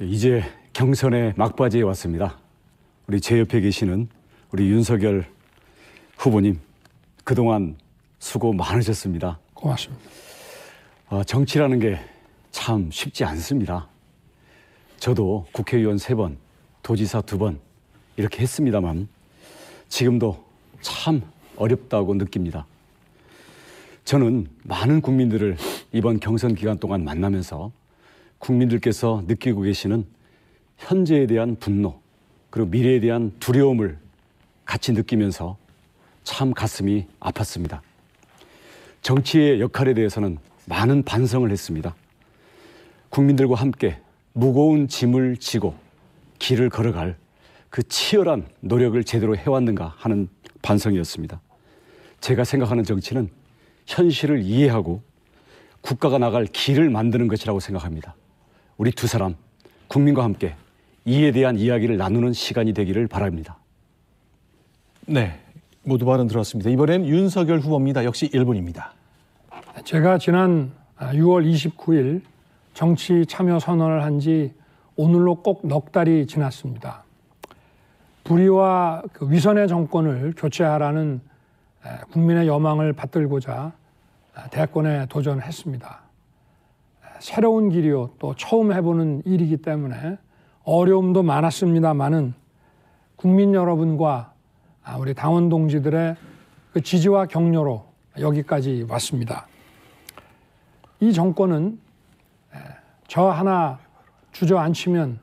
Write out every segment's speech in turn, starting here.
이제 경선의 막바지에 왔습니다. 우리 제 옆에 계시는 우리 윤석열 후보님 그동안 수고 많으셨습니다. 고맙습니다. 어, 정치라는 게 참 쉽지 않습니다. 저도 국회의원 세 번, 도지사 두 번 이렇게 했습니다만 지금도 참 어렵다고 느낍니다. 저는 많은 국민들을 이번 경선 기간 동안 만나면서 국민들께서 느끼고 계시는 현재에 대한 분노 그리고 미래에 대한 두려움을 같이 느끼면서 참 가슴이 아팠습니다. 정치의 역할에 대해서는 많은 반성을 했습니다. 국민들과 함께 무거운 짐을 지고 길을 걸어갈 그 치열한 노력을 제대로 해왔는가 하는 반성이었습니다. 제가 생각하는 정치는 현실을 이해하고 국가가 나갈 길을 만드는 것이라고 생각합니다. 우리 두 사람 국민과 함께 이에 대한 이야기를 나누는 시간이 되기를 바랍니다. 네, 모두 발언 들었습니다. 이번엔 윤석열 후보입니다. 역시 1분입니다. 제가 지난 6월 29일 정치 참여 선언을 한 지 오늘로 꼭 넉 달이 지났습니다. 불의와 그 위선의 정권을 교체하라는 국민의 여망을 받들고자 대권에 도전했습니다. 새로운 길이요 또 처음 해보는 일이기 때문에 어려움도 많았습니다만은 국민 여러분과 아, 우리 당원 동지들의 그 지지와 격려로 여기까지 왔습니다. 이 정권은 저 하나 주저앉히면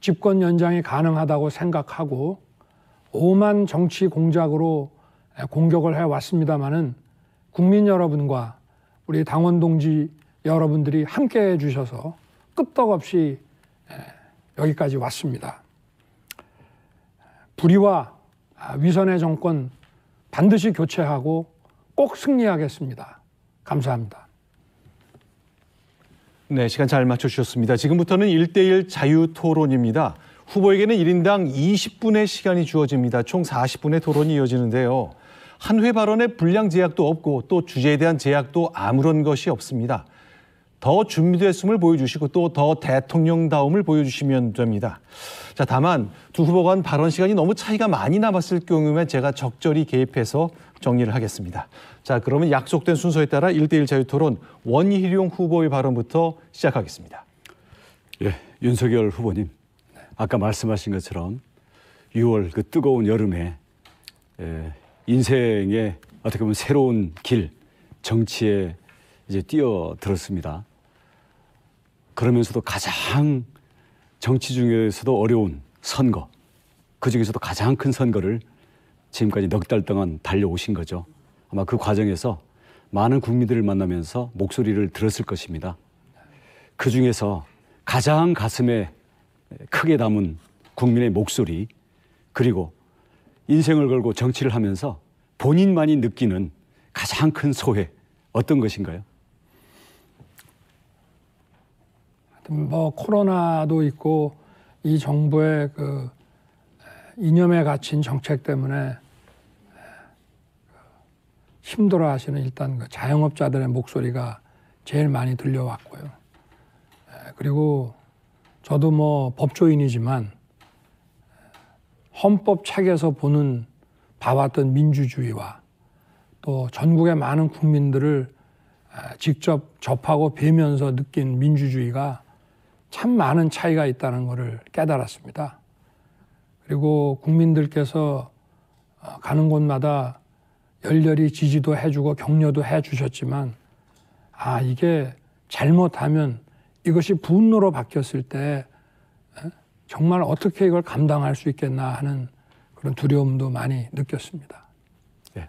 집권 연장이 가능하다고 생각하고 오만 정치 공작으로 공격을 해 왔습니다만은 국민 여러분과 우리 당원 동지 여러분들이 함께 해 주셔서 끄떡없이 예, 여기까지 왔습니다. 불의와 아, 위선의 정권 반드시 교체하고 꼭 승리하겠습니다. 감사합니다. 네, 시간 잘 맞춰주셨습니다. 지금부터는 1대1 자유 토론입니다. 후보에게는 1인당 20분의 시간이 주어집니다. 총 40분의 토론이 이어지는데요. 한 회 발언에 분량 제약도 없고 또 주제에 대한 제약도 아무런 것이 없습니다. 더 준비됐음을 보여주시고 또 더 대통령다움을 보여주시면 됩니다. 자, 다만 두 후보 간 발언 시간이 너무 차이가 많이 남았을 경우에 제가 적절히 개입해서 정리를 하겠습니다. 자, 그러면 약속된 순서에 따라 일대일 자유 토론 원희룡 후보의 발언부터 시작하겠습니다. 예, 윤석열 후보님. 아까 말씀하신 것처럼 6월 그 뜨거운 여름에 인생의 어떻게 보면 새로운 길, 정치에 이제 뛰어들었습니다. 그러면서도 가장 정치 중에서도 어려운 선거 그 중에서도 가장 큰 선거를 지금까지 넉 달 동안 달려오신 거죠. 아마 그 과정에서 많은 국민들을 만나면서 목소리를 들었을 것입니다. 그 중에서 가장 가슴에 크게 담은 국민의 목소리 그리고 인생을 걸고 정치를 하면서 본인만이 느끼는 가장 큰 소회 어떤 것인가요? 뭐 코로나도 있고 이 정부의 그 이념에 갇힌 정책 때문에 힘들어하시는 일단 그 자영업자들의 목소리가 제일 많이 들려왔고요. 그리고 저도 뭐 법조인이지만 헌법 책에서 보는 봐왔던 민주주의와 또 전국의 많은 국민들을 직접 접하고 뵈면서 느낀 민주주의가 참 많은 차이가 있다는 것을 깨달았습니다. 그리고 국민들께서 어, 가는 곳마다 열렬히 지지도 해주고 격려도 해주셨지만 아 이게 잘못하면 이것이 분노로 바뀌었을 때 어, 정말 어떻게 이걸 감당할 수 있겠나 하는 그런 두려움도 많이 느꼈습니다. 네.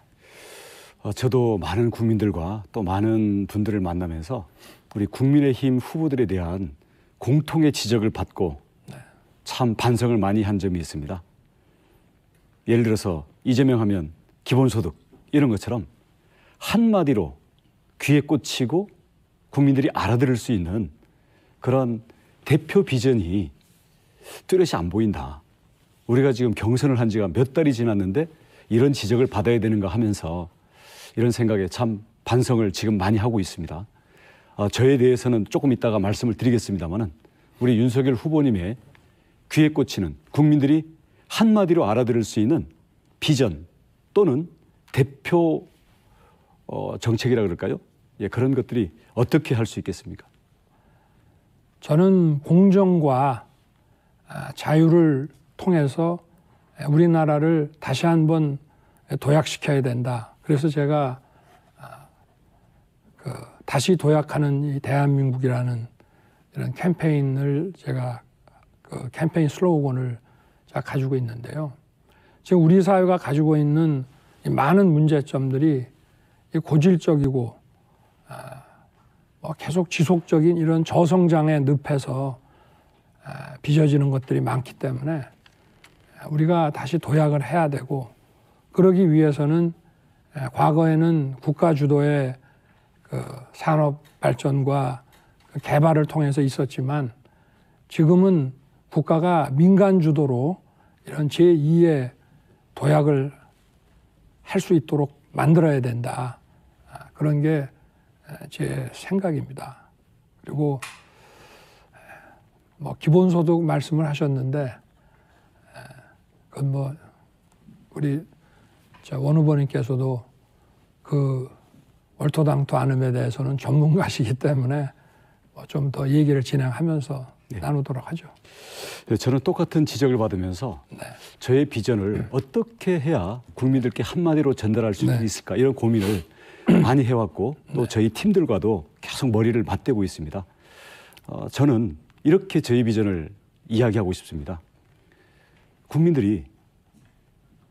어, 저도 많은 국민들과 또 많은 분들을 만나면서 우리 국민의힘 후보들에 대한 공통의 지적을 받고 네. 참 반성을 많이 한 점이 있습니다. 예를 들어서 이재명 하면 기본소득 이런 것처럼 한마디로 귀에 꽂히고 국민들이 알아들을 수 있는 그런 대표 비전이 뚜렷이 안 보인다. 우리가 지금 경선을 한 지가 몇 달이 지났는데 이런 지적을 받아야 되는가 하면서 이런 생각에 참 반성을 지금 많이 하고 있습니다. 어, 저에 대해서는 조금 이따가 말씀을 드리겠습니다만은 우리 윤석열 후보님의 귀에 꽂히는 국민들이 한마디로 알아들을 수 있는 비전 또는 대표 어, 정책이라 그럴까요? 예, 그런 것들이 어떻게 할 수 있겠습니까? 저는 공정과 아, 자유를 통해서 우리나라를 다시 한번 도약시켜야 된다. 그래서 제가 아, 그 다시 도약하는 이 대한민국이라는 이런 캠페인을 제가 그 캠페인 슬로건을 제가 가지고 있는데요. 지금 우리 사회가 가지고 있는 많은 문제점들이 고질적이고 아, 뭐 계속 지속적인 이런 저성장의 늪에서 아, 빚어지는 것들이 많기 때문에 우리가 다시 도약을 해야 되고 그러기 위해서는 과거에는 국가 주도의 그 산업 발전과 개발을 통해서 있었지만 지금은 국가가 민간 주도로 이런 제2의 도약을 할 수 있도록 만들어야 된다. 아, 그런 게 제 생각입니다. 그리고 뭐 기본소득 말씀을 하셨는데 그건 뭐 우리 원 후보님께서도 그 얼토당토 않음에 대해서는 전문가시기 때문에 뭐좀더 얘기를 진행하면서 네. 나누도록 하죠. 저는 똑같은 지적을 받으면서 네. 저의 비전을 네. 어떻게 해야 국민들께 한마디로 전달할 수 네. 있을까 이런 고민을 많이 해왔고 또 네. 저희 팀들과도 계속 머리를 맞대고 있습니다. 어, 저는 이렇게 저희 비전을 이야기하고 싶습니다. 국민들이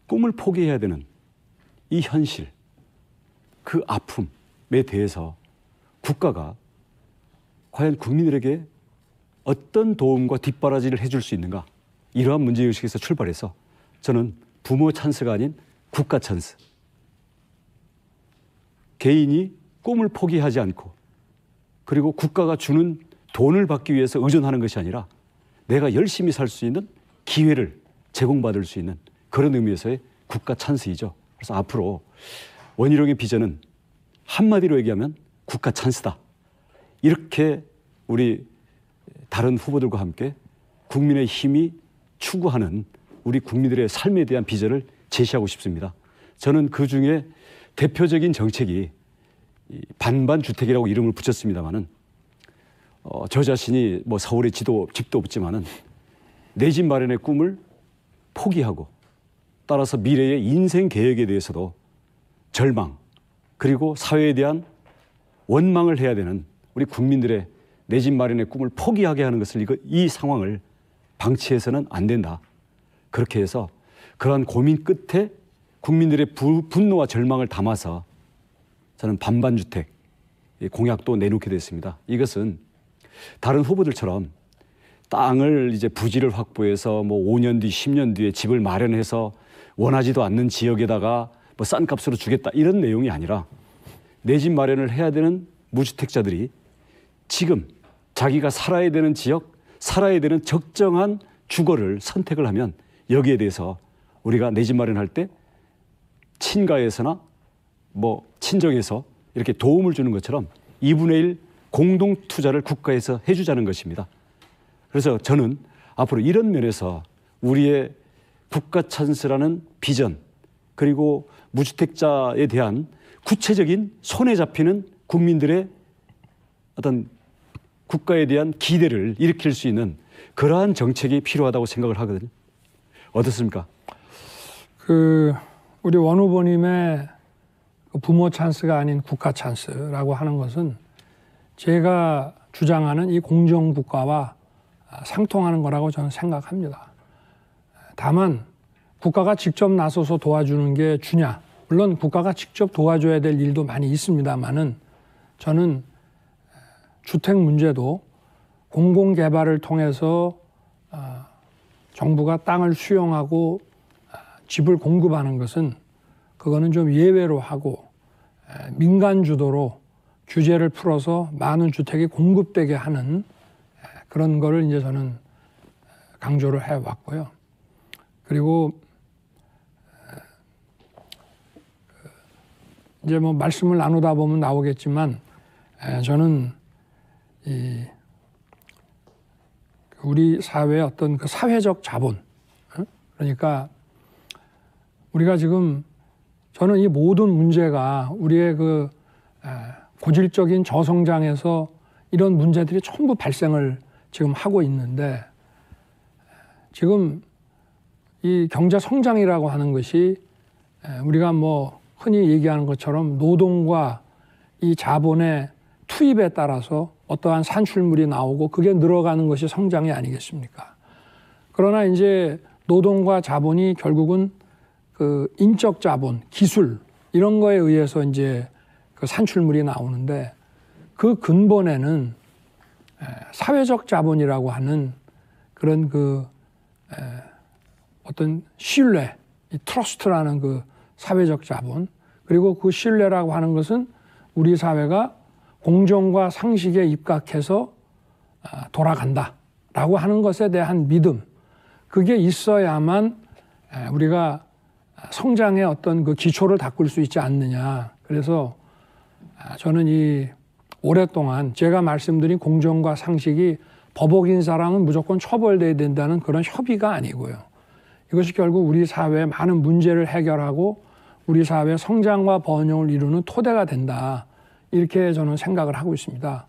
꿈을 포기해야 되는 이 현실, 그 아픔, 사람에 대해서 국가가 과연 국민들에게 어떤 도움과 뒷바라지를 해줄 수 있는가 이러한 문제의식에서 출발해서 저는 부모 찬스가 아닌 국가 찬스 개인이 꿈을 포기하지 않고 그리고 국가가 주는 돈을 받기 위해서 의존하는 것이 아니라 내가 열심히 살 수 있는 기회를 제공받을 수 있는 그런 의미에서의 국가 찬스이죠. 그래서 앞으로 원희룡의 비전은 한마디로 얘기하면 국가 찬스다. 이렇게 우리 다른 후보들과 함께 국민의 힘이 추구하는 우리 국민들의 삶에 대한 비전을 제시하고 싶습니다. 저는 그 중에 대표적인 정책이 반반 주택이라고 이름을 붙였습니다만은 어, 저 자신이 뭐 서울에 지도 집도 없지만은 내 집 마련의 꿈을 포기하고 따라서 미래의 인생 계획에 대해서도 절망 그리고 사회에 대한 원망을 해야 되는 우리 국민들의 내 집 마련의 꿈을 포기하게 하는 것을 이 상황을 방치해서는 안 된다. 그렇게 해서 그러한 고민 끝에 국민들의 부, 분노와 절망을 담아서 저는 반반주택 공약도 내놓게 됐습니다. 이것은 다른 후보들처럼 땅을 이제 부지를 확보해서 뭐 5년 뒤, 10년 뒤에 집을 마련해서 원하지도 않는 지역에다가 뭐싼 값으로 주겠다 이런 내용이 아니라 내 집 마련을 해야 되는 무주택자들이 지금 자기가 살아야 되는 지역, 살아야 되는 적정한 주거를 선택을 하면 여기에 대해서 우리가 내 집 마련할 때 친가에서나 뭐 친정에서 이렇게 도움을 주는 것처럼 2분의 1 공동 투자를 국가에서 해주자는 것입니다. 그래서 저는 앞으로 이런 면에서 우리의 국가 찬스라는 비전, 그리고 무주택자에 대한 구체적인 손에 잡히는 국민들의 어떤 국가에 대한 기대를 일으킬 수 있는 그러한 정책이 필요하다고 생각을 하거든요. 어떻습니까? 그 우리 원 후보님의 부모 찬스가 아닌 국가 찬스라고 하는 것은 제가 주장하는 이 공정 국가와 상통하는 거라고 저는 생각합니다. 다만 국가가 직접 나서서 도와주는 게 주냐? 물론 국가가 직접 도와줘야 될 일도 많이 있습니다만은 저는 주택 문제도 공공 개발을 통해서 아, 정부가 땅을 수용하고 아, 집을 공급하는 것은 그거는 좀 예외로 하고 민간 주도로 규제를 풀어서 많은 주택이 공급되게 하는 그런 거를 이제 저는 강조를 해 왔고요. 그리고 이제 뭐 말씀을 나누다 보면 나오겠지만 저는 이 우리 사회의 어떤 그 사회적 자본 그러니까 우리가 지금 저는 이 모든 문제가 우리의 그 고질적인 저성장에서 이런 문제들이 전부 발생을 지금 하고 있는데 지금 이 경제 성장이라고 하는 것이 우리가 뭐 흔히 얘기하는 것처럼 노동과 이 자본의 투입에 따라서 어떠한 산출물이 나오고 그게 늘어가는 것이 성장이 아니겠습니까? 그러나 이제 노동과 자본이 결국은 그 인적 자본, 기술 이런 거에 의해서 이제 그 산출물이 나오는데 그 근본에는 사회적 자본이라고 하는 그런 그 어떤 신뢰, 이 트러스트라는 그 사회적 자본 그리고 그 신뢰라고 하는 것은 우리 사회가 공정과 상식에 입각해서 아, 돌아간다라고 하는 것에 대한 믿음 그게 있어야만 우리가 성장의 어떤 그 기초를 닦을 수 있지 않느냐 그래서 아, 저는 이 오랫동안 제가 말씀드린 공정과 상식이 버벅인 사람은 무조건 처벌돼야 된다는 그런 협의가 아니고요. 이것이 결국 우리 사회의 많은 문제를 해결하고 우리 사회 성장과 번영을 이루는 토대가 된다. 이렇게 저는 생각을 하고 있습니다.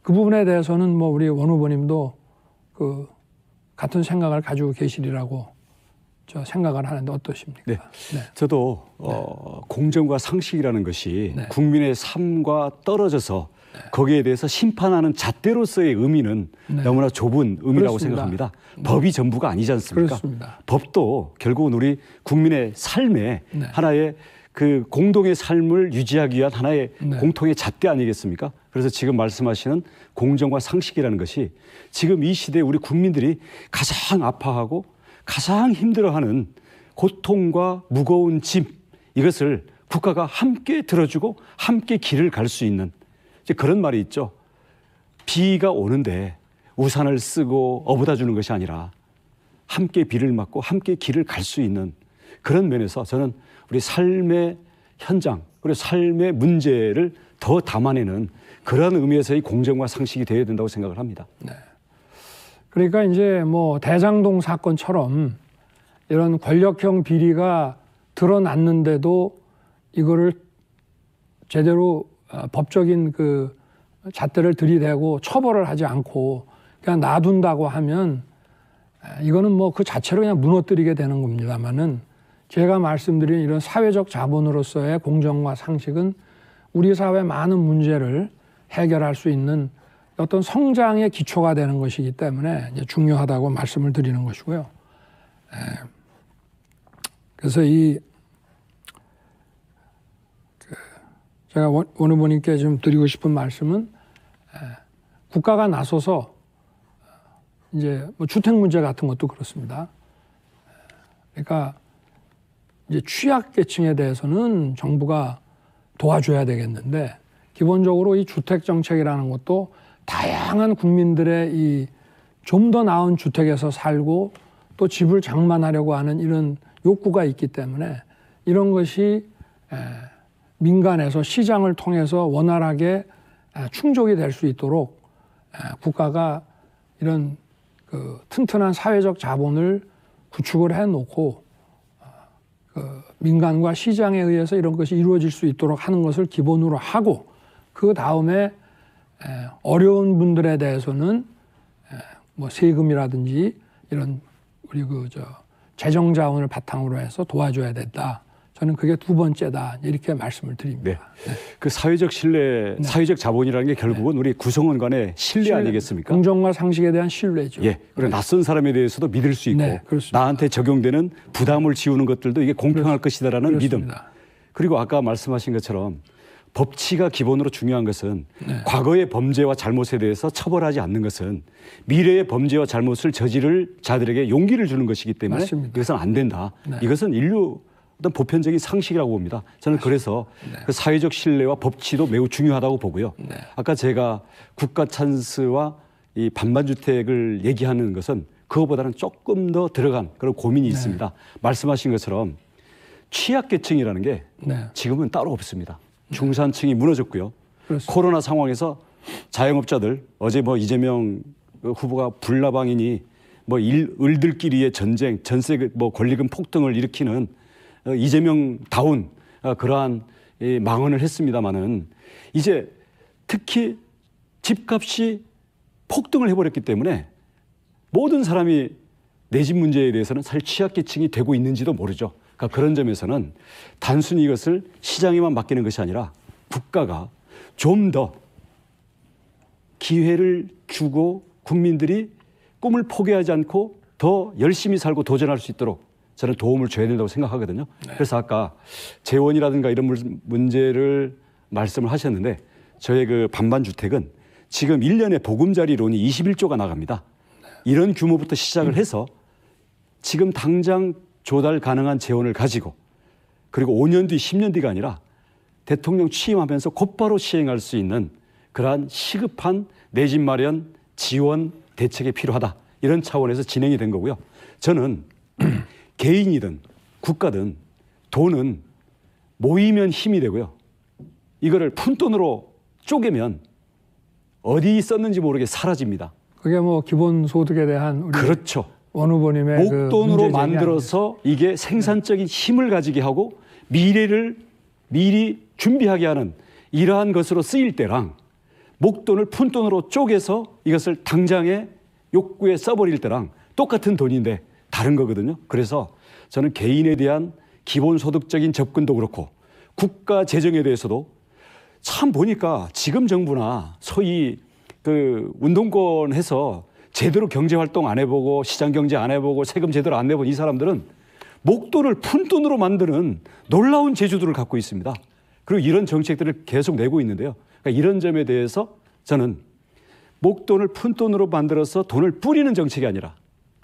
그 부분에 대해서는 뭐 우리 원 후보님도 그 같은 생각을 가지고 계시리라고 저 생각을 하는데 어떠십니까? 네. 네. 저도 네. 어, 네. 공정과 상식이라는 것이 네. 국민의 삶과 떨어져서 네. 거기에 대해서 심판하는 잣대로서의 의미는 네. 너무나 좁은 의미라고 그렇습니다. 생각합니다. 네. 법이 전부가 아니지 않습니까? 그렇습니다. 법도 결국은 우리 국민의 삶에 네. 하나의 그 공동의 삶을 유지하기 위한 하나의 네. 공통의 잣대 아니겠습니까? 그래서 지금 말씀하시는 공정과 상식이라는 것이 지금 이 시대에 우리 국민들이 가장 아파하고 가장 힘들어하는 고통과 무거운 짐 이것을 국가가 함께 들어주고 함께 길을 갈 수 있는 이제 그런 말이 있죠. 비가 오는데 우산을 쓰고 어부다 주는 것이 아니라 함께 비를 맞고 함께 길을 갈 수 있는 그런 면에서 저는 우리 삶의 현장 그리고 삶의 문제를 더 담아내는 그런 의미에서의 공정과 상식이 되어야 된다고 생각을 합니다. 네. 그러니까 이제 뭐 대장동 사건처럼 이런 권력형 비리가 드러났는데도 이거를 제대로 어, 법적인 그 잣대를 들이대고 처벌을 하지 않고 그냥 놔둔다고 하면 이거는 뭐 그 자체로 그냥 무너뜨리게 되는 겁니다만은 제가 말씀드린 이런 사회적 자본으로서의 공정과 상식은 우리 사회 많은 문제를 해결할 수 있는 어떤 성장의 기초가 되는 것이기 때문에 중요하다고 말씀을 드리는 것이고요. 그래서 이 제가 원, 원후보님께 좀 드리고 싶은 말씀은 국가가 나서서 이제 뭐 주택 문제 같은 것도 그렇습니다. 그러니까 이제 취약계층에 대해서는 정부가 도와줘야 되겠는데 기본적으로 이 주택 정책이라는 것도 다양한 국민들의 이 좀 더 나은 주택에서 살고 또 집을 장만하려고 하는 이런 욕구가 있기 때문에 이런 것이 민간에서 시장을 통해서 원활하게 아, 충족이 될 수 있도록 아, 국가가 이런 그 튼튼한 사회적 자본을 구축을 해놓고 아, 그 민간과 시장에 의해서 이런 것이 이루어질 수 있도록 하는 것을 기본으로 하고 그 다음에 어려운 분들에 대해서는 뭐 세금이라든지 이런 우리 그저 재정 자원을 바탕으로 해서 도와줘야 된다. 저는 그게 두 번째다 이렇게 말씀을 드립니다. 네. 네. 그 사회적 신뢰, 네. 사회적 자본이라는 게 네. 결국은 우리 구성원 간의 신뢰, 신뢰, 아니겠습니까? 공정과 상식에 대한 신뢰죠. 예. 그리고 그렇죠. 낯선 사람에 대해서도 믿을 수 있고 네, 나한테 적용되는 부담을 지우는 것들도 이게 공평할 그렇습니다. 것이다라는 그렇습니다. 믿음. 그리고 아까 말씀하신 것처럼 법치가 기본으로 중요한 것은 네. 과거의 범죄와 잘못에 대해서 처벌하지 않는 것은 미래의 범죄와 잘못을 저지를 자들에게 용기를 주는 것이기 때문에 맞습니다. 이것은 안 된다. 이것은 인류 어떤 보편적인 상식이라고 봅니다. 저는 그래서 네. 그 사회적 신뢰와 법치도 매우 중요하다고 보고요. 네. 아까 제가 국가 찬스와 이 반반 주택을 얘기하는 것은 그거보다는 조금 더 들어간 그런 고민이 네. 있습니다. 말씀하신 것처럼 취약계층이라는 게 네. 지금은 따로 없습니다. 네. 중산층이 무너졌고요. 그렇습니다. 코로나 상황에서 자영업자들 어제 뭐 이재명 후보가 불나방이니 뭐 일, 을들끼리의 전쟁, 전세 그 뭐 권리금 폭등을 일으키는 어, 이재명 다운 어, 그러한 망언을 했습니다마는 이제 특히 집값이 폭등을 해버렸기 때문에 모든 사람이 내 집 문제에 대해서는 사실 취약계층이 되고 있는지도 모르죠. 그러니까 그런 점에서는 단순히 이것을 시장에만 맡기는 것이 아니라 국가가 좀 더 기회를 주고 국민들이 꿈을 포기하지 않고 더 열심히 살고 도전할 수 있도록 저는 도움을 줘야 된다고 생각하거든요. 네. 그래서 아까 재원이라든가 이런 문제를 말씀을 하셨는데 저의 그 반반 주택은 지금 1년에 보금자리론이 21조가 나갑니다. 네. 이런 규모부터 시작을 음. 해서 지금 당장 조달 가능한 재원을 가지고 그리고 5년 뒤, 10년 뒤가 아니라 대통령 취임하면서 곧바로 시행할 수 있는 그러한 시급한 내 집 마련 지원 대책이 필요하다. 이런 차원에서 진행이 된 거고요. 저는 개인이든 국가든 돈은 모이면 힘이 되고요. 이거를 푼돈으로 쪼개면 어디 있었는지 모르게 사라집니다. 그게 뭐 기본 소득에 대한 그렇죠. 원 후보님의 그 목돈으로 그 만들어서 이게 생산적인 힘을 가지게 하고 미래를 미리 준비하게 하는 이러한 것으로 쓰일 때랑 목돈을 푼돈으로 쪼개서 이것을 당장의 욕구에 써버릴 때랑 똑같은 돈인데 다른 거거든요. 그래서 저는 개인에 대한 기본소득적인 접근도 그렇고 국가 재정에 대해서도 참 보니까 지금 정부나 소위 그 운동권 해서 제대로 경제 활동 안 해보고 시장 경제 안 해보고 세금 제대로 안 내본 이 사람들은 목돈을 푼 돈으로 만드는 놀라운 제주들을 갖고 있습니다. 그리고 이런 정책들을 계속 내고 있는데요. 그러니까 이런 점에 대해서 저는 목돈을 푼 돈으로 만들어서 돈을 뿌리는 정책이 아니라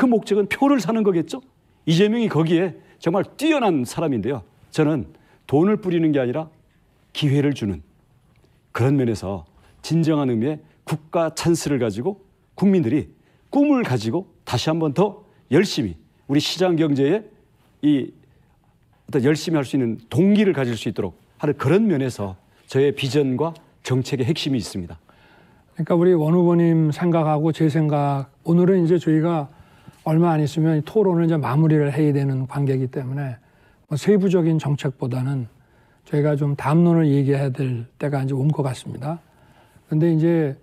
그 목적은 표를 사는 거겠죠? 이재명이 거기에 정말 뛰어난 사람인데요. 저는 돈을 뿌리는 게 아니라 기회를 주는 그런 면에서 진정한 의미의 국가 찬스를 가지고 국민들이 꿈을 가지고 다시 한번 더 열심히 우리 시장 경제에 이 어떤 열심히 할 수 있는 동기를 가질 수 있도록 하는 그런 면에서 저의 비전과 정책의 핵심이 있습니다. 그러니까 우리 원 후보님 생각하고 제 생각 오늘은 이제 저희가 얼마 안 있으면 토론을 이제 마무리를 해야 되는 관계이기 때문에 뭐 세부적인 정책보다는 저희가 좀 담론을 얘기해야 될 때가 이제 온 것 같습니다. 근데 이제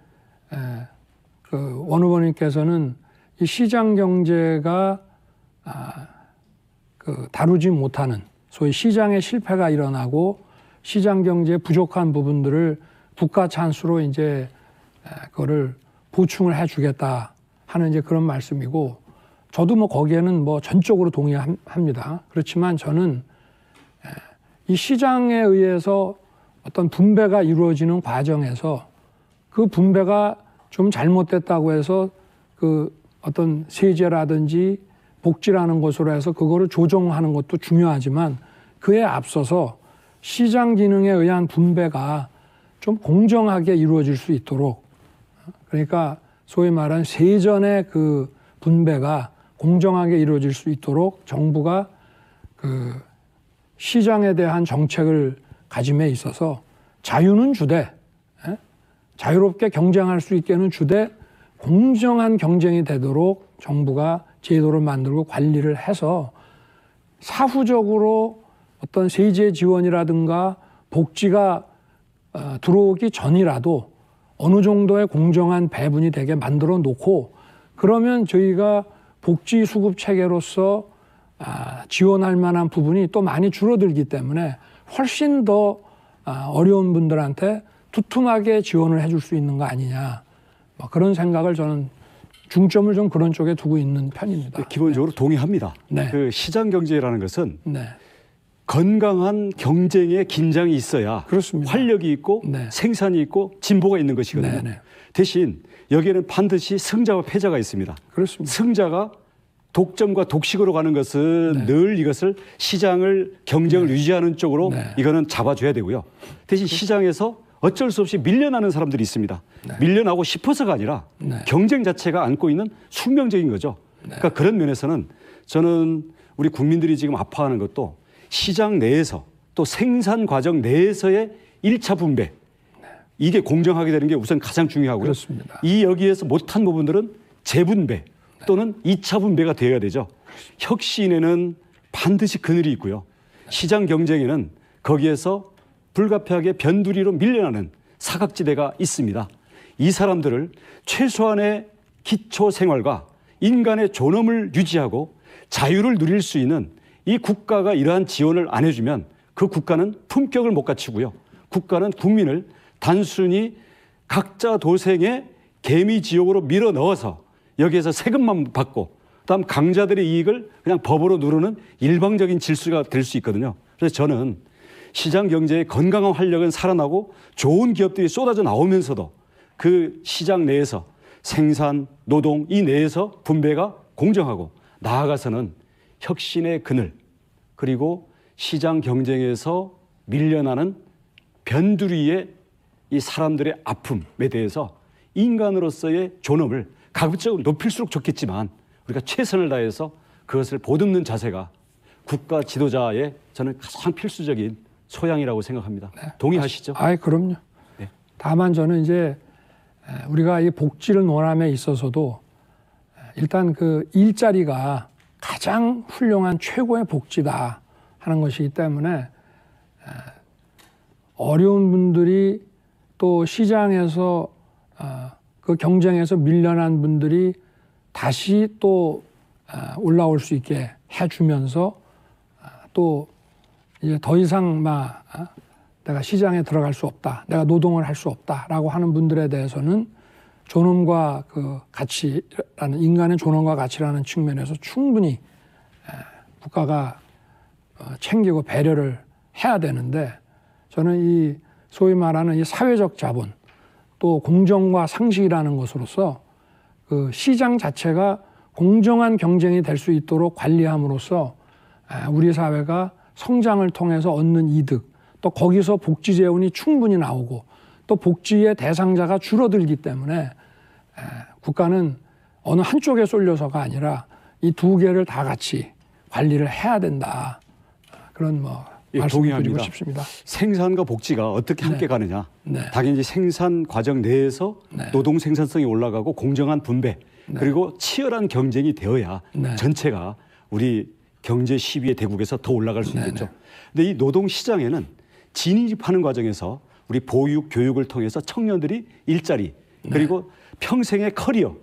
그 원후보님께서는 이 시장 경제가 아, 그 다루지 못하는 소위 시장의 실패가 일어나고 시장 경제의 부족한 부분들을 국가 찬수로 이제 그거를 보충을 해주겠다 하는 이제 그런 말씀이고 저도 뭐 거기에는 뭐 전적으로 동의합니다. 그렇지만 저는 이 시장에 의해서 어떤 분배가 이루어지는 과정에서 그 분배가 좀 잘못됐다고 해서 그 어떤 세제라든지 복지라는 것으로 해서 그거를 조정하는 것도 중요하지만 그에 앞서서 시장 기능에 의한 분배가 좀 공정하게 이루어질 수 있도록 그러니까 소위 말한 세전의 그 분배가 공정하게 이루어질 수 있도록 정부가 그 시장에 대한 정책을 가짐에 있어서 자유는 주되 예? 자유롭게 경쟁할 수 있게는 주되 공정한 경쟁이 되도록 정부가 제도를 만들고 관리를 해서 사후적으로 어떤 세제 지원이라든가 복지가 어, 들어오기 전이라도 어느 정도의 공정한 배분이 되게 만들어 놓고 그러면 저희가 복지 수급 체계로서 아, 지원할 만한 부분이 또 많이 줄어들기 때문에 훨씬 더 아, 어려운 분들한테 두툼하게 지원을 해줄 수 있는 거 아니냐 뭐 그런 생각을 저는 중점을 좀 그런 쪽에 두고 있는 편입니다. 네, 기본적으로 네. 동의합니다. 네. 그 시장 경제라는 것은 네. 건강한 경쟁의 긴장이 있어야 그렇습니다. 활력이 있고 네. 생산이 있고 진보가 있는 것이거든요. 네, 대신 여기에는 반드시 승자와 패자가 있습니다. 그렇습니다. 승자가 독점과 독식으로 가는 것은 네. 늘 이것을 시장을 경쟁을 네. 유지하는 쪽으로 네. 이거는 잡아줘야 되고요. 대신 시장에서 어쩔 수 없이 밀려나는 사람들이 있습니다. 네. 밀려나고 싶어서가 아니라 네. 경쟁 자체가 안고 있는 숙명적인 거죠. 네. 그러니까 그런 면에서는 저는 우리 국민들이 지금 아파하는 것도 시장 내에서 또 생산 과정 내에서의 일차 분배 이게 공정하게 되는 게 우선 가장 중요하고요. 그렇습니다. 이 여기에서 못한 부분들은 재분배 또는 이차 분배가 되어야 되죠. 혁신에는 반드시 그늘이 있고요. 시장 경쟁에는 거기에서 불가피하게 변두리로 밀려나는 사각지대가 있습니다. 이 사람들을 최소한의 기초 생활과 인간의 존엄을 유지하고 자유를 누릴 수 있는 이 국가가 이러한 지원을 안 해주면 그 국가는 품격을 못 갖추고요. 국가는 국민을 단순히 각자 도생에 개미 지역으로 밀어 넣어서 여기에서 세금만 받고 그다음 강자들의 이익을 그냥 법으로 누르는 일방적인 질서가 될 수 있거든요. 그래서 저는 시장 경제의 건강한 활력은 살아나고 좋은 기업들이 쏟아져 나오면서도 그 시장 내에서 생산, 노동 이 내에서 분배가 공정하고 나아가서는 혁신의 그늘 그리고 시장 경쟁에서 밀려나는 변두리의 이 사람들의 아픔에 대해서 인간으로서의 존엄을 가급적 높일수록 좋겠지만 우리가 최선을 다해서 그것을 보듬는 자세가 국가 지도자의 저는 가장 필수적인 소양이라고 생각합니다. 네. 동의하시죠? 아, 그럼요. 네. 다만 저는 이제 우리가 이 복지를 논함에 있어서도 일단 그 일자리가 가장 훌륭한 최고의 복지다 하는 것이기 때문에 어려운 분들이 또 시장에서 아, 그 경쟁에서 밀려난 분들이 다시 또 아, 올라올 수 있게 해주면서 아, 또 이제 더 이상 막 내가 시장에 들어갈 수 없다, 내가 노동을 할 수 없다라고 하는 분들에 대해서는 존엄과 그 가치라는 인간의 존엄과 가치라는 측면에서 충분히 국가가 어, 챙기고 배려를 해야 되는데 저는 이 소위 말하는 이 사회적 자본 또 공정과 상식이라는 것으로서 그 시장 자체가 공정한 경쟁이 될 수 있도록 관리함으로써 아, 우리 사회가 성장을 통해서 얻는 이득 또 거기서 복지 재원이 충분히 나오고 또 복지의 대상자가 줄어들기 때문에 아, 국가는 어느 한쪽에 쏠려서가 아니라 이 두 개를 다 같이 관리를 해야 된다. 그런 뭐 예, 동의합니다. 싶습니다. 생산과 복지가 어떻게 함께 네. 가느냐. 네. 당연히 생산 과정 내에서 네. 노동 생산성이 올라가고 공정한 분배 네. 그리고 치열한 경쟁이 되어야 네. 전체가 우리 경제 시0위의 대국에서 더 올라갈 수 네, 있겠죠. 그런데이 노동 시장에는 진입하는 과정에서 우리 보육 교육을 통해서 청년들이 일자리 그리고 평생의 커리어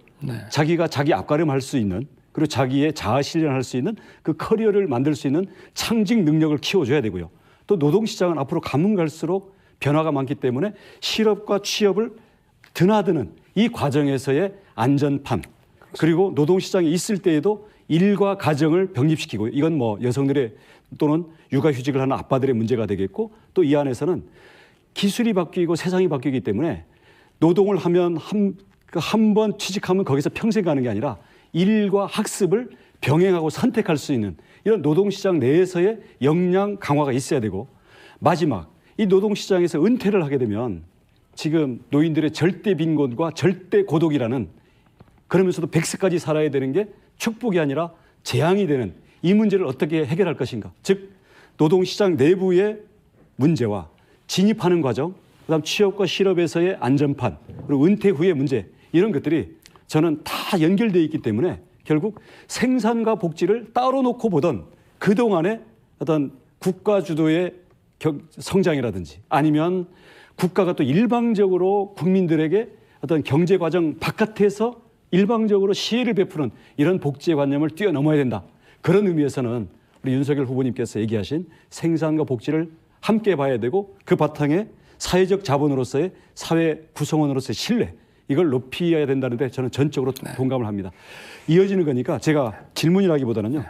자기가 자기 앞가림할수 있는 그리고 자기의 자아 실현할 수 있는 그 커리어를 만들 수 있는 창직 능력을 키워줘야 되고요. 또 노동시장은 앞으로 가면 갈수록 변화가 많기 때문에 실업과 취업을 드나드는 이 과정에서의 안전판 그리고 노동시장에 있을 때에도 일과 가정을 병립시키고 이건 뭐 여성들의 또는 육아휴직을 하는 아빠들의 문제가 되겠고 또 이 안에서는 기술이 바뀌고 세상이 바뀌기 때문에 노동을 하면 그 한, 한 번 취직하면 거기서 평생 가는 게 아니라 일과 학습을 병행하고 선택할 수 있는 이런 노동시장 내에서의 역량 강화가 있어야 되고 마지막 이 노동시장에서 은퇴를 하게 되면 지금 노인들의 절대 빈곤과 절대 고독이라는 그러면서도 백세까지 살아야 되는 게 축복이 아니라 재앙이 되는 이 문제를 어떻게 해결할 것인가. 즉 노동시장 내부의 문제와 진입하는 과정, 그다음 취업과 실업에서의 안전판, 그리고 은퇴 후의 문제 이런 것들이 저는 다 연결되어 있기 때문에 결국 생산과 복지를 따로 놓고 보던 그동안의 어떤 국가 주도의 성장이라든지 아니면 국가가 또 일방적으로 국민들에게 어떤 경제 과정 바깥에서 일방적으로 시혜를 베푸는 이런 복지의 관념을 뛰어넘어야 된다. 그런 의미에서는 우리 윤석열 후보님께서 얘기하신 생산과 복지를 함께 봐야 되고 그 바탕에 사회적 자본으로서의 사회 구성원으로서의 신뢰 이걸 높여야 된다는데 저는 전적으로 네. 동감을 합니다. 이어지는 거니까 제가 질문이라기보다는요.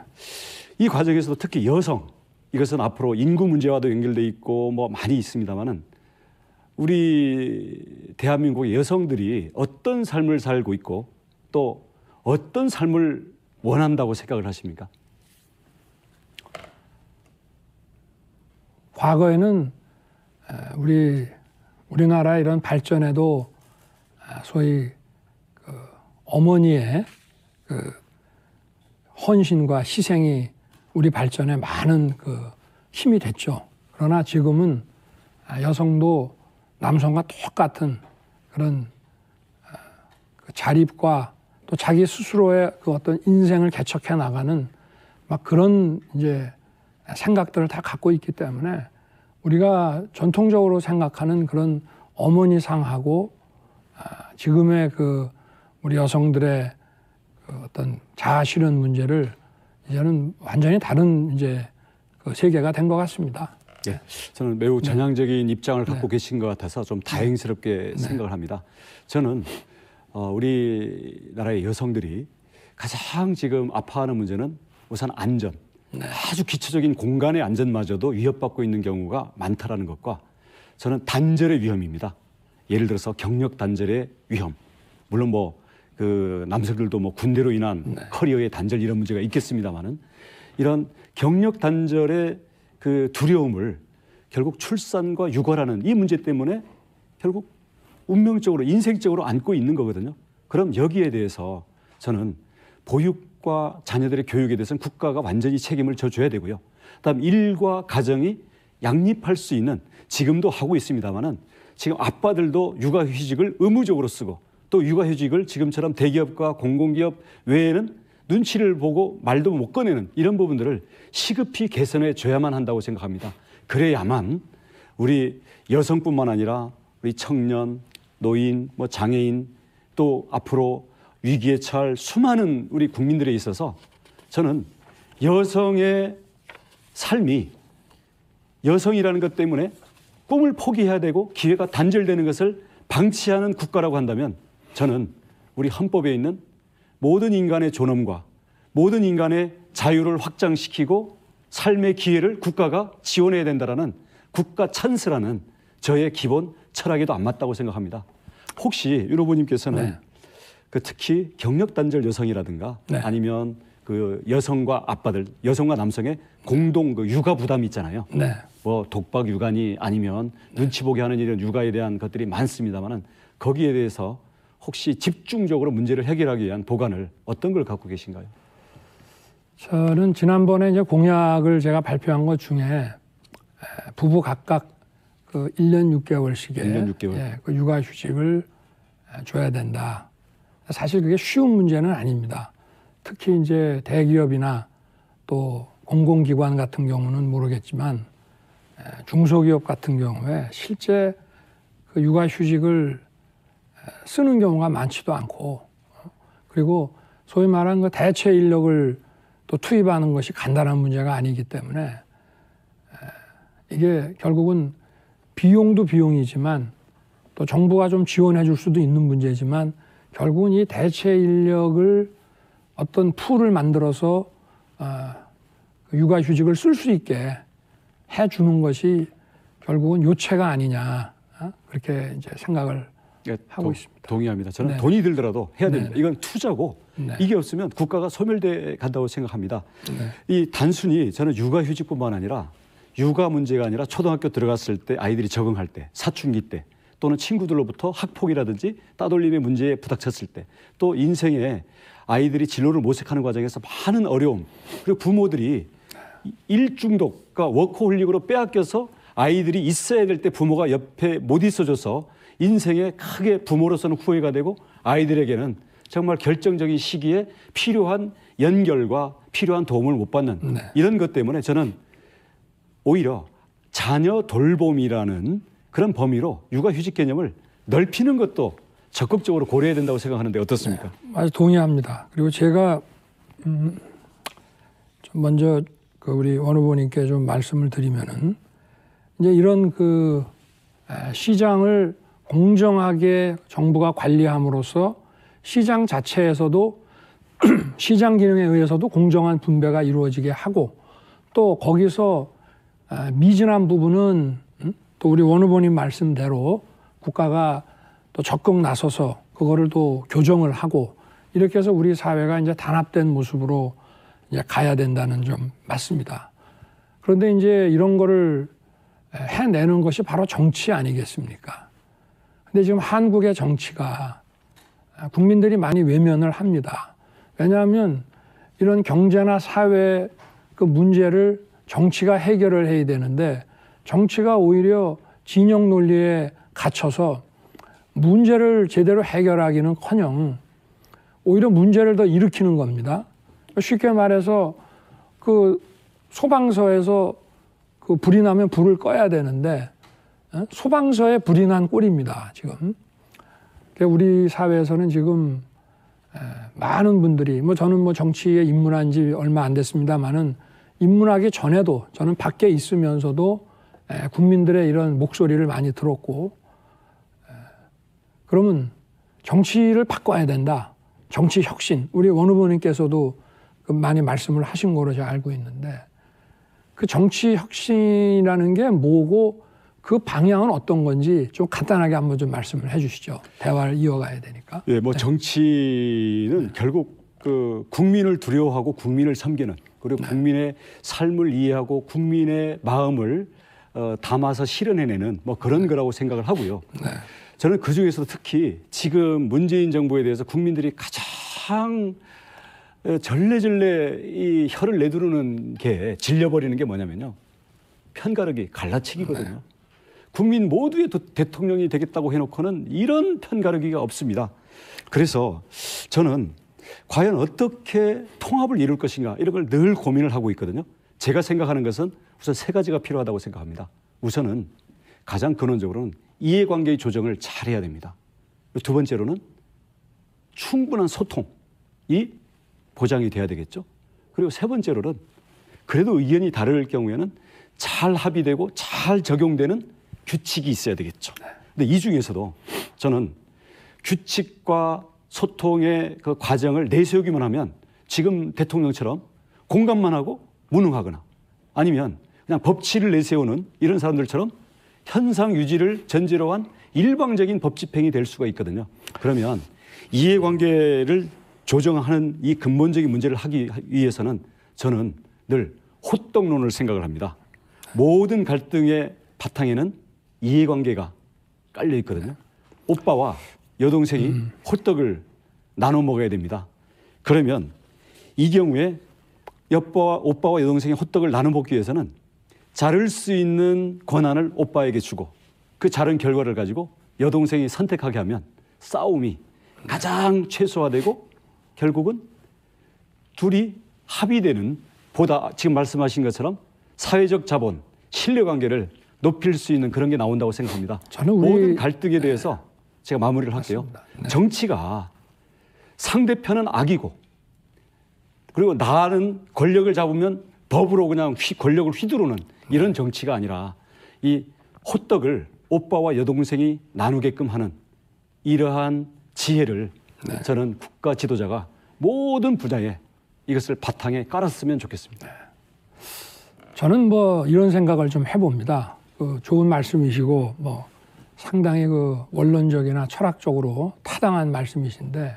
이 과정에서도 특히 여성 이것은 앞으로 인구 문제와도 연결돼 있고 뭐 많이 있습니다만은 우리 대한민국 여성들이 어떤 삶을 살고 있고 또 어떤 삶을 원한다고 생각을 하십니까? 과거에는 우리 우리나라 이런 발전에도 아, 소위 그 어머니의 그 헌신과 희생이 우리 발전에 많은 그 힘이 됐죠. 그러나 지금은 아, 여성도 남성과 똑같은 그런 아, 그 자립과 또 자기 스스로의 그 어떤 인생을 개척해 나가는 막 그런 이제 생각들을 다 갖고 있기 때문에 우리가 전통적으로 생각하는 그런 어머니상하고 아, 지금의 그 우리 여성들의 그 어떤 자아 실현 문제를 이제는 완전히 다른 이제 그 세계가 된 것 같습니다. 예, 저는 매우 네. 전향적인 네. 입장을 갖고 네. 계신 것 같아서 좀 네. 다행스럽게 네. 생각을 합니다. 저는 어, 우리나라의 여성들이 가장 지금 아파하는 문제는 우선 안전, 네. 아주 기초적인 공간의 안전마저도 위협받고 있는 경우가 많다라는 것과 저는 단절의 위험입니다. 예를 들어서 경력 단절의 위험. 물론 뭐 그 남성들도 뭐 군대로 인한 네. 커리어의 단절 이런 문제가 있겠습니다만은 이런 경력 단절의 그 두려움을 결국 출산과 육아라는 이 문제 때문에 결국 운명적으로 인생적으로 안고 있는 거거든요. 그럼 여기에 대해서 저는 보육과 자녀들의 교육에 대해서는 국가가 완전히 책임을 져줘야 되고요. 그다음 일과 가정이 양립할 수 있는 지금도 하고 있습니다만은 지금 아빠들도 육아휴직을 의무적으로 쓰고 또 육아휴직을 지금처럼 대기업과 공공기업 외에는 눈치를 보고 말도 못 꺼내는 이런 부분들을 시급히 개선해 줘야만 한다고 생각합니다. 그래야만 우리 여성뿐만 아니라 우리 청년, 노인, 뭐 장애인 또 앞으로 위기에 처할 수많은 우리 국민들에 있어서 저는 여성의 삶이 여성이라는 것 때문에 꿈을 포기해야 되고 기회가 단절되는 것을 방치하는 국가라고 한다면 저는 우리 헌법에 있는 모든 인간의 존엄과 모든 인간의 자유를 확장시키고 삶의 기회를 국가가 지원해야 된다라는 국가 찬스라는 저의 기본 철학에도 안 맞다고 생각합니다. 혹시 유로보님께서는 네. 그 특히 경력 단절 여성이라든가 네. 아니면 그 여성과 아빠들, 여성과 남성의 공동 그 육아 부담이 있잖아요. 네. 뭐 독박 육아니 아니면 눈치 보게 하는 이런 육아에 대한 것들이 많습니다만은 거기에 대해서 혹시 집중적으로 문제를 해결하기 위한 보관을 어떤 걸 갖고 계신가요? 저는 지난번에 이제 공약을 제가 발표한 것 중에 부부 각각 그 1년 6개월씩의 1년 6개월. 예, 그 육아 휴직을 줘야 된다. 사실 그게 쉬운 문제는 아닙니다. 특히 이제 대기업이나 또 공공기관 같은 경우는 모르겠지만 중소기업 같은 경우에 실제 그 육아휴직을 쓰는 경우가 많지도 않고 어, 그리고 소위 말한 그 대체 인력을 또 투입하는 것이 간단한 문제가 아니기 때문에 이게 결국은 비용도 비용이지만 또 정부가 좀 지원해 줄 수도 있는 문제지만 결국은 이 대체 인력을 어떤 풀을 만들어서 아, 육아휴직을 쓸 수 있게 해주는 것이 결국은 요체가 아니냐 어? 그렇게 이제 생각을 예, 하고 동, 있습니다. 동의합니다. 저는 네. 돈이 들더라도 해야 네. 됩니다. 네. 이건 투자고 네. 이게 없으면 국가가 소멸돼 간다고 생각합니다. 네. 이 단순히 저는 육아휴직뿐만 아니라 육아 문제가 아니라 초등학교 들어갔을 때 아이들이 적응할 때 사춘기 때 또는 친구들로부터 학폭이라든지 따돌림의 문제에 부닥쳤을 때 또 인생에 아이들이 진로를 모색하는 과정에서 많은 어려움 그리고 부모들이 일중독, 그러니까 워커홀릭으로 빼앗겨서 아이들이 있어야 될 때 부모가 옆에 못 있어줘서 인생에 크게 부모로서는 후회가 되고 아이들에게는 정말 결정적인 시기에 필요한 연결과 필요한 도움을 못 받는 네. 이런 것 때문에 저는 오히려 자녀 돌봄이라는 그런 범위로 육아휴직 개념을 넓히는 것도 적극적으로 고려해야 된다고 생각하는데 어떻습니까? 네, 아주 동의합니다. 그리고 제가 음, 좀 먼저 그 우리 원후보님께 좀 말씀을 드리면은 이제 이런 그 시장을 공정하게 정부가 관리함으로써 시장 자체에서도 시장 기능에 의해서도 공정한 분배가 이루어지게 하고 또 거기서 미진한 부분은 음? 또 우리 원후보님 말씀대로 국가가 또 적극 나서서 그거를 또 교정을 하고 이렇게 해서 우리 사회가 이제 단합된 모습으로 이제 가야 된다는 점 맞습니다. 그런데 이제 이런 거를 해내는 것이 바로 정치 아니겠습니까? 근데 지금 한국의 정치가 국민들이 많이 외면을 합니다. 왜냐하면 이런 경제나 사회 그 문제를 정치가 해결을 해야 되는데 정치가 오히려 진영 논리에 갇혀서 문제를 제대로 해결하기는 커녕 오히려 문제를 더 일으키는 겁니다. 쉽게 말해서 그 소방서에서 그 불이 나면 불을 꺼야 되는데 소방서에 불이 난 꼴입니다. 지금 우리 사회에서는 지금 많은 분들이 뭐 저는 뭐 정치에 입문한 지 얼마 안 됐습니다만은 입문하기 전에도 저는 밖에 있으면서도 국민들의 이런 목소리를 많이 들었고 그러면 정치를 바꿔야 된다. 정치 혁신. 우리 원 후보님께서도 많이 말씀을 하신 거로 제가 알고 있는데 그 정치 혁신이라는 게 뭐고 그 방향은 어떤 건지 좀 간단하게 한번 좀 말씀을 해주시죠. 대화를 이어가야 되니까. 예, 뭐 네. 정치는 네. 결국 그 국민을 두려워하고 국민을 섬기는 그리고 네. 국민의 삶을 이해하고 국민의 마음을 어, 담아서 실현해내는 뭐 그런 네. 거라고 생각을 하고요. 네. 저는 그 중에서도 특히 지금 문재인 정부에 대해서 국민들이 가장 어, 절레절레 이 혀를 내두르는 게 질려버리는 게 뭐냐면요. 편가르기, 갈라치기거든요. 국민 모두의 대통령이 되겠다고 해놓고는 이런 편가르기가 없습니다. 그래서 저는 과연 어떻게 통합을 이룰 것인가 이런 걸 늘 고민을 하고 있거든요. 제가 생각하는 것은 우선 세 가지가 필요하다고 생각합니다. 우선은 가장 근원적으로는 이해관계의 조정을 잘해야 됩니다. 두 번째로는 충분한 소통이 보장이 돼야 되겠죠. 그리고 세 번째로는 그래도 의견이 다를 경우에는 잘 합의되고 잘 적용되는 규칙이 있어야 되겠죠. 네. 근데 이 중에서도 저는 규칙과 소통의 그 과정을 내세우기만 하면 지금 대통령처럼 공감만 하고 무능하거나 아니면 그냥 법치를 내세우는 이런 사람들처럼 현상 유지를 전제로 한 일방적인 법 집행이 될 수가 있거든요. 그러면 이해관계를 조정하는 이 근본적인 문제를 하기 위해서는 저는 늘 호떡론을 생각을 합니다. 모든 갈등의 바탕에는 이해관계가 깔려 있거든요. 오빠와 여동생이 음. 호떡을 나눠 먹어야 됩니다. 그러면 이 경우에 여빠와 오빠와 여동생이 호떡을 나눠 먹기 위해서는 자를 수 있는 권한을 오빠에게 주고 그 자른 결과를 가지고 여동생이 선택하게 하면 싸움이 가장 최소화되고 결국은 둘이 합의되는 보다 지금 말씀하신 것처럼 사회적 자본, 신뢰 관계를 높일 수 있는 그런 게 나온다고 생각합니다. 저는 우리... 모든 갈등에 대해서 네. 제가 마무리를 할게요. 네. 정치가 상대편은 악이고 그리고 나는 권력을 잡으면 법으로 그냥 휘, 권력을 휘두르는 이런 네. 정치가 아니라 이 호떡을 오빠와 여동생이 나누게끔 하는 이러한 지혜를 네. 저는 국가 지도자가 모든 분야에 이것을 바탕에 깔았으면 좋겠습니다. 네. 저는 뭐 이런 생각을 좀 해봅니다. 그 좋은 말씀이시고 뭐 상당히 그 원론적이나 철학적으로 타당한 말씀이신데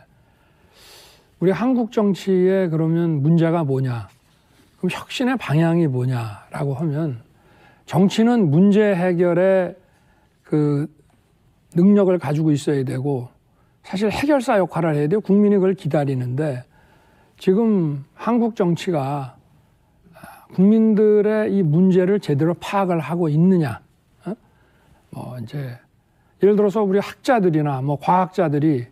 우리 한국 정치에 그러면 문제가 뭐냐? 그럼 혁신의 방향이 뭐냐라고 하면 정치는 문제 해결의 그 능력을 가지고 있어야 되고 사실 해결사 역할을 해야 돼요. 국민이 그걸 기다리는데 지금 한국 정치가 국민들의 이 문제를 제대로 파악을 하고 있느냐. 어? 뭐 이제 예를 들어서 우리 학자들이나 뭐 과학자들이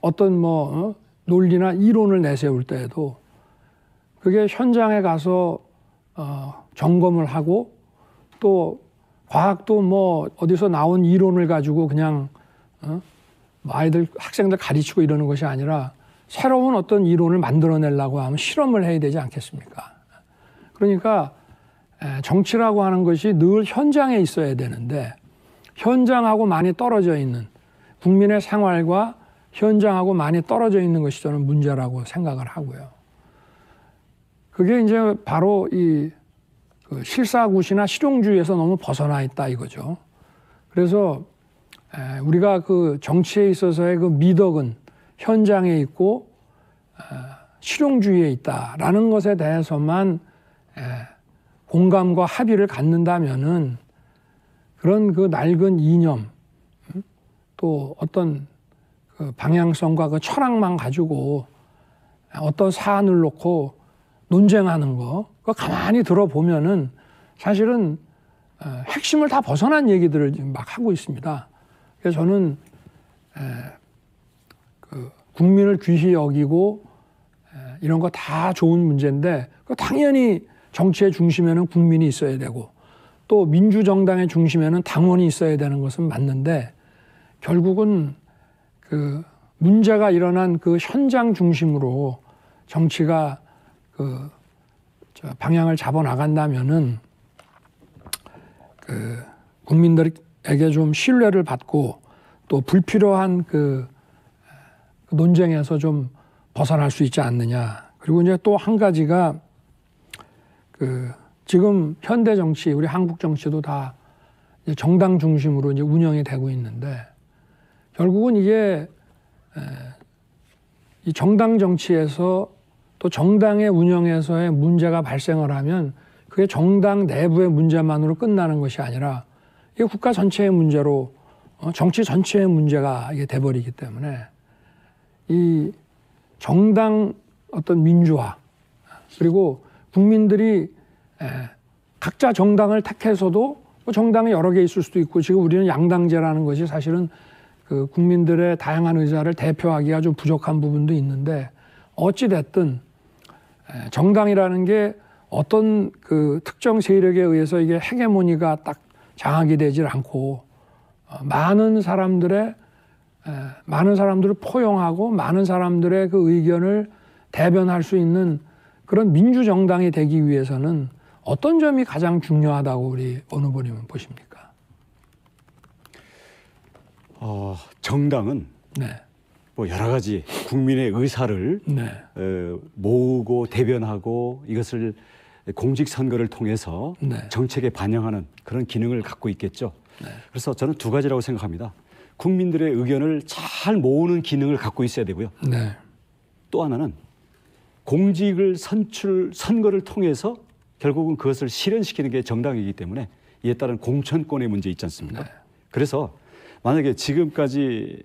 어떤 뭐 어? 논리나 이론을 내세울 때에도 그게 현장에 가서 어, 점검을 하고 또 과학도 뭐 어디서 나온 이론을 가지고 그냥 어? 아이들 학생들 가르치고 이러는 것이 아니라 새로운 어떤 이론을 만들어내려고 하면 실험을 해야 되지 않겠습니까? 그러니까 정치라고 하는 것이 늘 현장에 있어야 되는데 현장하고 많이 떨어져 있는 국민의 생활과 현장하고 많이 떨어져 있는 것이 저는 문제라고 생각을 하고요. 그게 이제 바로 이 그 실사구시나 실용주의에서 너무 벗어나 있다 이거죠. 그래서 우리가 그 정치에 있어서의 그 미덕은 현장에 있고 실용주의에 있다라는 것에 대해서만 공감과 합의를 갖는다면은 그런 그 낡은 이념 음, 또 어떤 그 방향성과 그 철학만 가지고 어떤 사안을 놓고 논쟁하는 거, 그 가만히 들어보면은 사실은 어, 핵심을 다 벗어난 얘기들을 지금 막 하고 있습니다. 그래서 저는 에, 그 국민을 귀히 여기고 에, 이런 거 다 좋은 문제인데 당연히 정치의 중심에는 국민이 있어야 되고 또 민주정당의 중심에는 당원이 있어야 되는 것은 맞는데 결국은 그 문제가 일어난 그 현장 중심으로 정치가 그 방향을 잡아 나간다면은 그 국민들이 에게 좀 신뢰를 받고 또 불필요한 그, 그 논쟁에서 좀 벗어날 수 있지 않느냐. 그리고 이제 또 한 가지가 그 지금 현대 정치, 우리 한국 정치도 다 정당 중심으로 이제 운영이 되고 있는데 결국은 이게 이 정당 정치에서 또 정당의 운영에서의 문제가 발생을 하면 그게 정당 내부의 문제만으로 끝나는 것이 아니라 이게 국가 전체의 문제로 어, 정치 전체의 문제가 이게 돼버리기 때문에 이 정당 어떤 민주화 그리고 국민들이 각자 정당을 택해서도 뭐 정당이 여러 개 있을 수도 있고 지금 우리는 양당제라는 것이 사실은 그 국민들의 다양한 의사를 대표하기가 좀 부족한 부분도 있는데 어찌 됐든 정당이라는 게 어떤 그 특정 세력에 의해서 이게 헤게모니가 딱 장악이 되질 않고 어, 많은 사람들의 많은 사람들을 포용하고 많은 사람들의 그 의견을 대변할 수 있는 그런 민주 정당이 되기 위해서는 어떤 점이 가장 중요하다고 우리 어느 분이면 보십니까? 어, 정당은 네. 뭐 여러 가지 국민의 의사를 네. 에, 모으고 대변하고 이것을 공직선거를 통해서 네. 정책에 반영하는 그런 기능을 갖고 있겠죠. 네. 그래서 저는 두 가지라고 생각합니다. 국민들의 의견을 잘 모으는 기능을 갖고 있어야 되고요. 네. 또 하나는 공직을 선출 선거를 통해서 결국은 그것을 실현시키는 게 정당이기 때문에 이에 따른 공천권의 문제 있지 않습니까? 네. 그래서 만약에 지금까지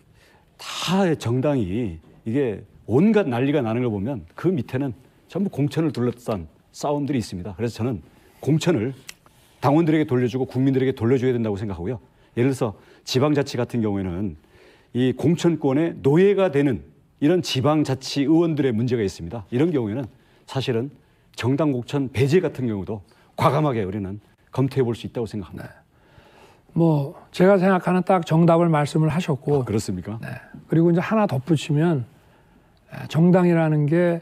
다 정당이 이게 온갖 난리가 나는 걸 보면 그 밑에는 전부 공천을 둘러싼 싸움들이 있습니다. 그래서 저는 공천을 당원들에게 돌려주고 국민들에게 돌려줘야 된다고 생각하고요. 예를 들어서 지방자치 같은 경우에는 이 공천권의 노예가 되는 이런 지방자치 의원들의 문제가 있습니다. 이런 경우에는 사실은 정당 공천 배제 같은 경우도 과감하게 우리는 검토해 볼 수 있다고 생각합니다. 네. 뭐 제가 생각하는 딱 정답을 말씀을 하셨고 아, 그렇습니까? 네. 그리고 이제 하나 덧붙이면 정당이라는 게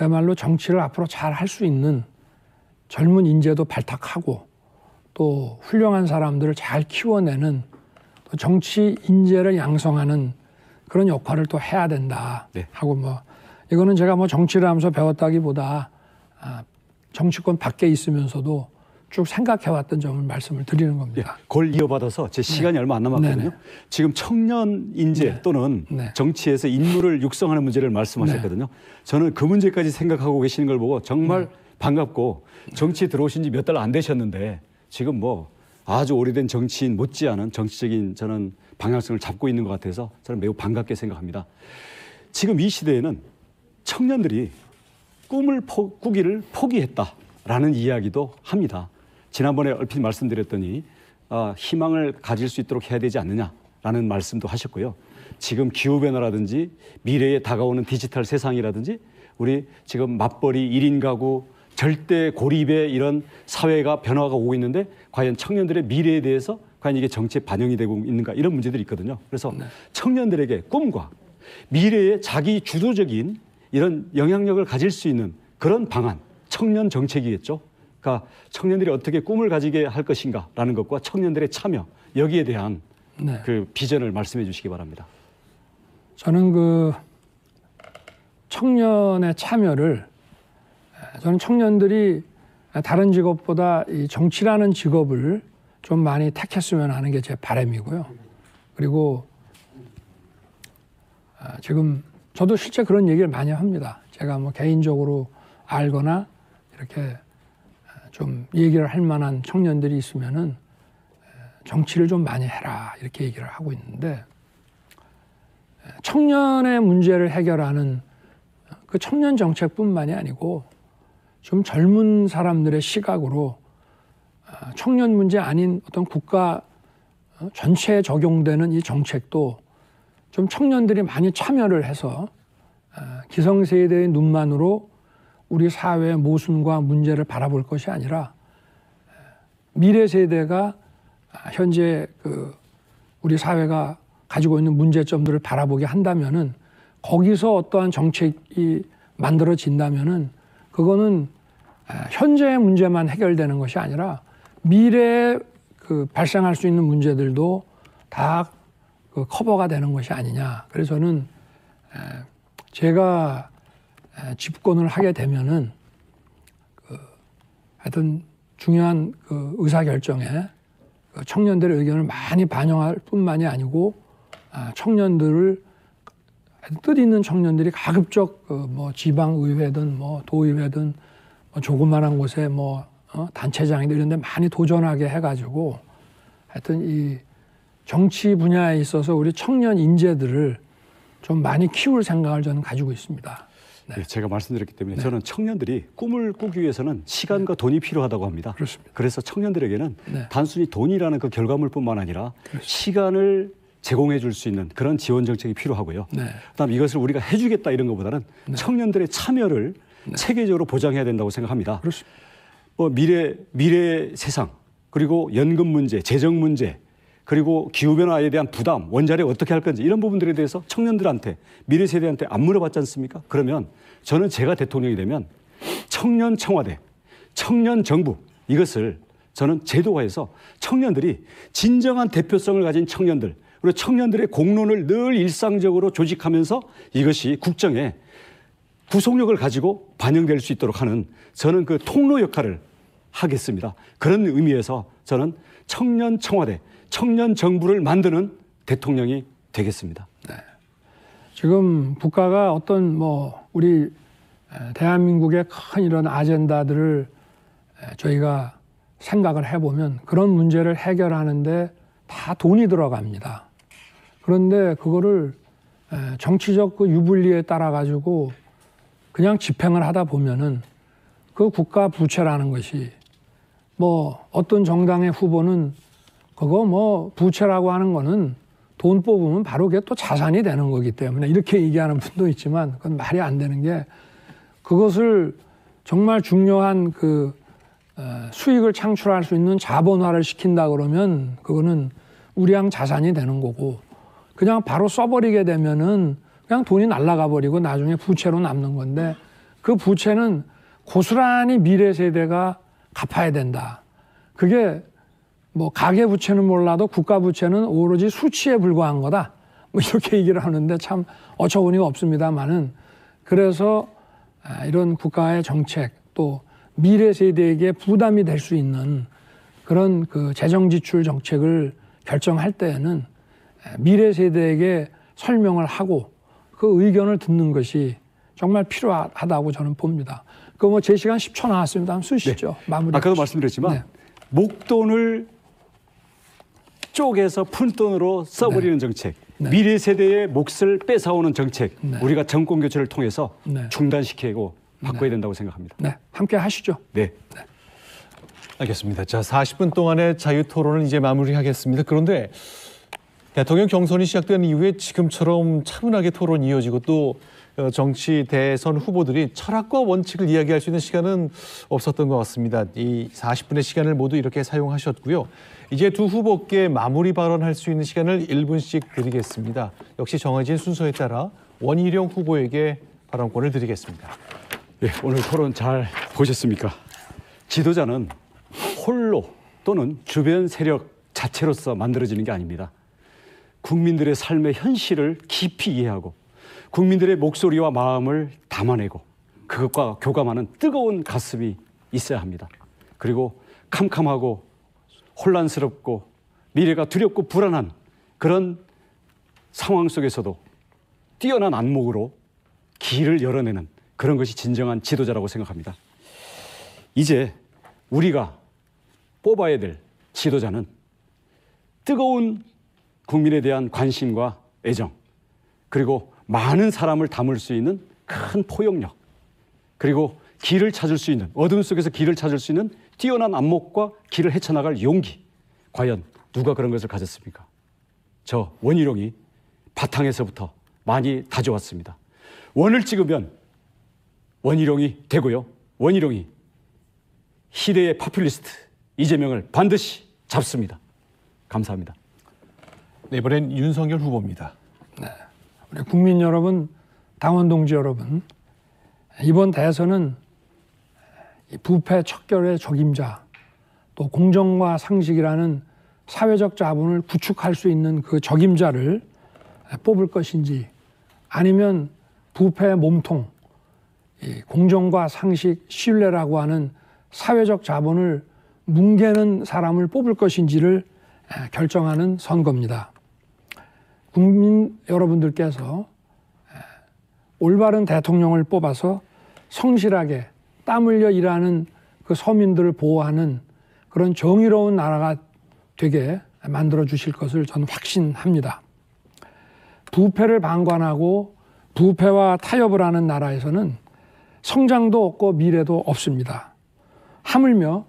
그야말로 정치를 앞으로 잘 할 수 있는 젊은 인재도 발탁하고 또 훌륭한 사람들을 잘 키워내는 또 정치 인재를 양성하는 그런 역할을 또 해야 된다 네. 하고 뭐 이거는 제가 뭐 정치를 하면서 배웠다기보다 아, 정치권 밖에 있으면서도 쭉 생각해왔던 점을 말씀을 드리는 겁니다. 예, 그걸 이어받아서 제 네. 시간이 네. 얼마 안 남았거든요. 네네. 네. 지금 청년 인재 네. 또는 네. 정치에서 인물을 육성하는 문제를 말씀하셨거든요. 네. 저는 그 문제까지 생각하고 계시는 걸 보고 정말 반갑고 정치 들어오신 지 몇 달 안 되셨는데 지금 뭐 아주 오래된 정치인 못지않은 정치적인 저는 방향성을 잡고 있는 것 같아서 저는 매우 반갑게 생각합니다. 지금 이 시대에는 청년들이 꿈을 포, 꾸기를 포기했다라는 이야기도 합니다. 지난번에 얼핏 말씀드렸더니 어, 희망을 가질 수 있도록 해야 되지 않느냐라는 말씀도 하셨고요. 지금 기후변화라든지 미래에 다가오는 디지털 세상이라든지 우리 지금 맞벌이 일인 가구 절대 고립의 이런 사회가 변화가 오고 있는데 과연 청년들의 미래에 대해서 과연 이게 정치에 반영이 되고 있는가 이런 문제들이 있거든요. 그래서 네. 청년들에게 꿈과 미래에 자기 주도적인 이런 영향력을 가질 수 있는 그런 방안, 청년 정책이겠죠. 그러니까 청년들이 어떻게 꿈을 가지게 할 것인가라는 것과 청년들의 참여 여기에 대한 네. 그 비전을 말씀해 주시기 바랍니다. 저는 그 청년의 참여를 저는 청년들이 다른 직업보다 이 정치라는 직업을 좀 많이 택했으면 하는 게 제 바람이고요. 그리고 아, 지금 저도 실제 그런 얘기를 많이 합니다. 제가 뭐 개인적으로 알거나 이렇게 좀 얘기를 할 만한 청년들이 있으면은 정치를 좀 많이 해라 이렇게 얘기를 하고 있는데 청년의 문제를 해결하는 어, 그 청년 정책뿐만이 아니고 좀 젊은 사람들의 시각으로 어, 청년 문제 아닌 어떤 국가 어, 전체에 적용되는 이 정책도 좀 청년들이 많이 참여를 해서 기성세대의 눈만으로 우리 사회의 모순과 문제를 바라볼 것이 아니라 미래 세대가 현재 그 우리 사회가 가지고 있는 문제점들을 바라보게 한다면은 거기서 어떠한 정책이 만들어진다면은 그거는 아, 현재의 문제만 해결되는 것이 아니라 미래에 그 발생할 수 있는 문제들도 다그 커버가 되는 것이 아니냐. 그래서 저는 제가 집권을 하게 되면은 그 하여튼 중요한 그 의사결정에 그 청년들의 의견을 많이 반영할 뿐만이 아니고 아 청년들을 뜻 있는 청년들이 가급적 그 뭐 지방의회든 뭐 도의회든 뭐 조그만한 곳에 뭐 어? 단체장이든 이런 데 많이 도전하게 해가지고 하여튼 이 정치 분야에 있어서 우리 청년 인재들을 좀 많이 키울 생각을 저는 가지고 있습니다. 네. 예, 제가 말씀드렸기 때문에 네. 저는 청년들이 꿈을 꾸기 위해서는 시간과 돈이 필요하다고 합니다. 그렇습니다. 그래서 청년들에게는 네. 단순히 돈이라는 그 결과물뿐만 아니라 그렇습니다. 시간을 제공해 줄 수 있는 그런 지원 정책이 필요하고요. 네. 그다음 이것을 우리가 해주겠다 이런 것보다는 네. 청년들의 참여를 체계적으로 보장해야 된다고 생각합니다. 그렇습니다. 어, 미래 미래 세상 그리고 연금 문제, 재정 문제 그리고 기후변화에 대한 부담, 원자력 어떻게 할 건지 이런 부분들에 대해서 청년들한테, 미래 세대한테 안 물어봤지 않습니까? 그러면 저는 제가 대통령이 되면 청년 청와대, 청년 정부 이것을 저는 제도화해서 청년들이 진정한 대표성을 가진 청년들, 그리고 청년들의 공론을 늘 일상적으로 조직하면서 이것이 국정에 구속력을 가지고 반영될 수 있도록 하는 저는 그 통로 역할을 하겠습니다. 그런 의미에서 저는 청년 청와대, 청년 정부를 만드는 대통령이 되겠습니다. 네. 지금 국가가 어떤 뭐 우리 대한민국의 큰 이런 아젠다들을 저희가 생각을 해보면 그런 문제를 해결하는데 다 돈이 들어갑니다. 그런데 그거를 정치적 그 유불리에 따라 가지고 그냥 집행을 하다 보면은 그 국가 부채라는 것이 뭐 어떤 정당의 후보는 그거 뭐 부채라고 하는 거는 돈 뽑으면 바로 그게 또 자산이 되는 거기 때문에 이렇게 얘기하는 분도 있지만 그건 말이 안 되는 게 그것을 정말 중요한 그 어, 수익을 창출할 수 있는 자본화를 시킨다 그러면 그거는 우량 자산이 되는 거고 그냥 바로 써버리게 되면은 그냥 돈이 날라가 버리고 나중에 부채로 남는 건데 그 부채는 고스란히 미래 세대가 갚아야 된다. 그게 뭐 가계 부채는 몰라도 국가 부채는 오로지 수치에 불과한 거다. 뭐 이렇게 얘기를 하는데 참 어처구니가 없습니다만은 그래서 아, 이런 국가의 정책 또 미래 세대에게 부담이 될 수 있는 그런 그 재정 지출 정책을 결정할 때에는 아, 미래 세대에게 설명을 하고 그 의견을 듣는 것이 정말 필요하다고 저는 봅니다. 그뭐제 시간 10초 나왔습니다. 한번 쓰시죠. 네. 마무리. 아까도 말씀드렸지만 네. 목돈을 쪼개서 푼돈으로 써버리는 네. 정책, 네. 미래 세대의 몫을 뺏어오는 정책, 네. 우리가 정권 교체를 통해서 네. 중단시키고 네. 바꿔야 된다고 생각합니다. 네, 함께 하시죠. 네. 네. 알겠습니다. 자, 40분 동안의 자유 토론은 이제 마무리하겠습니다. 그런데 대통령 경선이 시작된 이후에 지금처럼 차분하게 토론이 이어지고 또 어, 정치 대선 후보들이 철학과 원칙을 이야기할 수 있는 시간은 없었던 것 같습니다. 이 40분의 시간을 모두 이렇게 사용하셨고요. 이제 두 후보께 마무리 발언할 수 있는 시간을 1분씩 드리겠습니다. 역시 정해진 순서에 따라 원희룡 후보에게 발언권을 드리겠습니다. 예, 오늘 토론 잘 보셨습니까? 지도자는 홀로 또는 주변 세력 자체로서 만들어지는 게 아닙니다. 국민들의 삶의 현실을 깊이 이해하고 국민들의 목소리와 마음을 담아내고 그것과 교감하는 뜨거운 가슴이 있어야 합니다. 그리고 캄캄하고 혼란스럽고 미래가 두렵고 불안한 그런 상황 속에서도 뛰어난 안목으로 길을 열어내는 그런 것이 진정한 지도자라고 생각합니다. 이제 우리가 뽑아야 될 지도자는 뜨거운 국민에 대한 관심과 애정 그리고 많은 사람을 담을 수 있는 큰 포용력 그리고 길을 찾을 수 있는 어둠 속에서 길을 찾을 수 있는 뛰어난 안목과 길을 헤쳐나갈 용기 과연 누가 그런 것을 가졌습니까? 저 원희룡이 바탕에서부터 많이 다져왔습니다. 원을 찍으면 원희룡이 되고요. 원희룡이 시대의 파퓰리스트 이재명을 반드시 잡습니다. 감사합니다. 네, 이번엔 윤석열 후보입니다. 우리 국민 여러분, 당원 동지 여러분, 이번 대선은 부패 척결의 적임자, 또 공정과 상식이라는 사회적 자본을 구축할 수 있는 그 적임자를 뽑을 것인지 아니면 부패 몸통, 공정과 상식, 신뢰라고 하는 사회적 자본을 뭉개는 사람을 뽑을 것인지를 결정하는 선거입니다. 국민 여러분들께서 예, 올바른 대통령을 뽑아서 성실하게 땀 흘려 일하는 그 서민들을 보호하는 그런 정의로운 나라가 되게 만들어 주실 것을 저는 확신합니다. 부패를 방관하고 부패와 타협을 하는 나라에서는 성장도 없고 미래도 없습니다. 하물며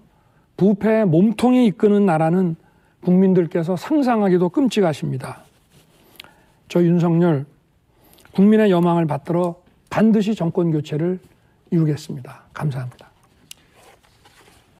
부패의 몸통이 이끄는 나라는 국민들께서 상상하기도 끔찍하십니다. 저 윤석열 국민의 여망을 받들어 반드시 정권 교체를 이루겠습니다. 감사합니다.